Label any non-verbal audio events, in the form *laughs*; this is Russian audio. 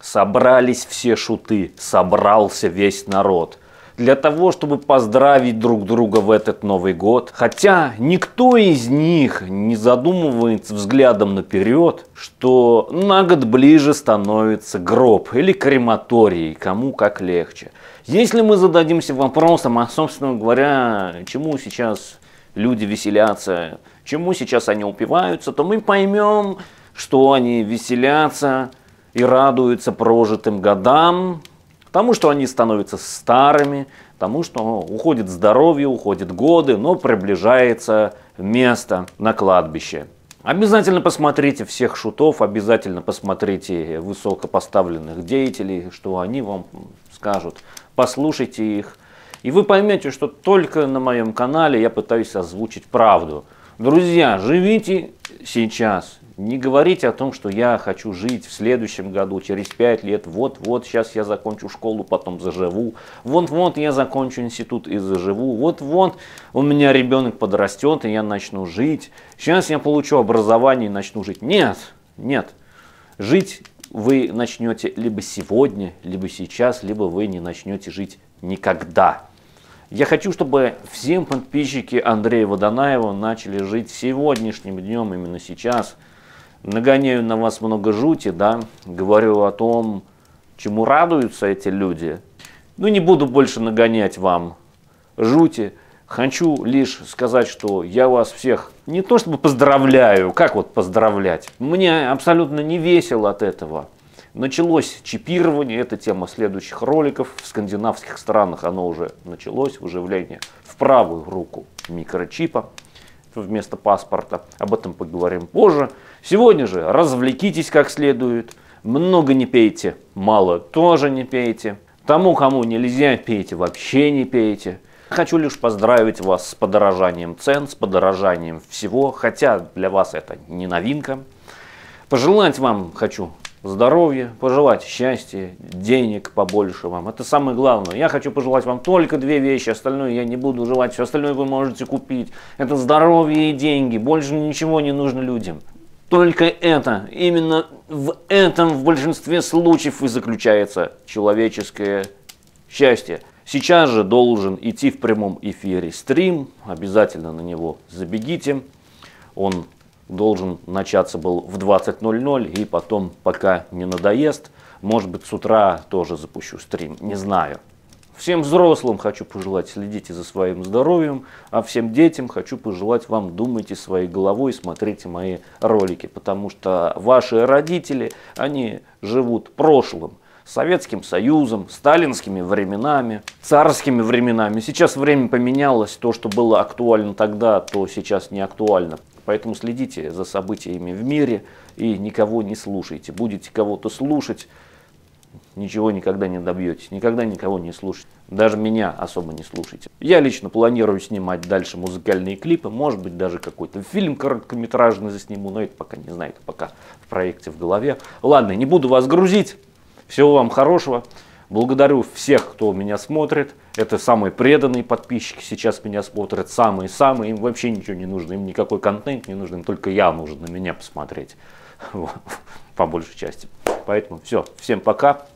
Собрались все шуты, собрался весь народ для того, чтобы поздравить друг друга в этот Новый год. Хотя никто из них не задумывается взглядом наперед, что на год ближе становится гроб или крематорий, кому как легче. Если мы зададимся вопросом, а, собственно говоря, чему сейчас люди веселятся, чему сейчас они упиваются, то мы поймем, что они веселятся и радуются прожитым годам, тому, что они становятся старыми, тому, что уходит здоровье, уходят годы, но приближается место на кладбище. Обязательно посмотрите всех шутов, обязательно посмотрите высокопоставленных деятелей, что они вам скажут. Послушайте их. И вы поймете, что только на моем канале я пытаюсь озвучить правду. Друзья, живите сейчас, не говорите о том, что я хочу жить в следующем году, через 5 лет, вот-вот, сейчас я закончу школу, потом заживу, вот-вот я закончу институт и заживу, вот-вот у меня ребенок подрастет и я начну жить, сейчас я получу образование и начну жить. Нет, нет. Жить вы начнете либо сегодня, либо сейчас, либо вы не начнете жить никогда. Я хочу, чтобы всем подписчики Андрея Водонаева начали жить сегодняшним днем, именно сейчас – нагоняю на вас много жути, да, говорю о том, чему радуются эти люди. Ну, не буду больше нагонять вам жути. Хочу лишь сказать, что я вас всех не то чтобы поздравляю, как вот поздравлять, мне абсолютно не весело от этого. Началось чипирование, это тема следующих роликов. В скандинавских странах оно уже началось, выживление в правую руку микрочипа вместо паспорта. Об этом поговорим позже. Сегодня же развлекитесь как следует. Много не пейте, мало тоже не пейте. Тому, кому нельзя, пейте, вообще не пейте. Хочу лишь поздравить вас с подорожанием цен, с подорожанием всего, хотя для вас это не новинка. Пожелать вам хочу здоровья, пожелать счастья, денег побольше вам. Это самое главное. Я хочу пожелать вам только две вещи, остальное я не буду желать, все остальное вы можете купить. Это здоровье и деньги, больше ничего не нужно людям. Только это, именно в этом в большинстве случаев и заключается человеческое счастье. Сейчас же должен идти в прямом эфире стрим, обязательно на него забегите. Он должен начаться был в 20.00 и потом, пока не надоест, может быть, с утра тоже запущу стрим, не знаю. Всем взрослым хочу пожелать следите за своим здоровьем, а всем детям хочу пожелать вам думайте своей головой, смотрите мои ролики, потому что ваши родители, они живут прошлым. Советским Союзом, сталинскими временами, царскими временами. Сейчас время поменялось, то, что было актуально тогда, то сейчас не актуально. Поэтому следите за событиями в мире и никого не слушайте. Будете кого-то слушать, ничего никогда не добьетесь, никогда никого не слушайте. Даже меня особо не слушайте. Я лично планирую снимать дальше музыкальные клипы, может быть даже какой-то фильм короткометражный засниму, но это пока не знаю, это пока в проекте в голове. Ладно, не буду вас грузить, всего вам хорошего. Благодарю всех, кто меня смотрит. Это самые преданные подписчики сейчас меня смотрят, самые-самые. Им вообще ничего не нужно, им никакой контент не нужен, им только я нужен на меня посмотреть. *laughs* Вот, по большей части. Поэтому все, всем пока.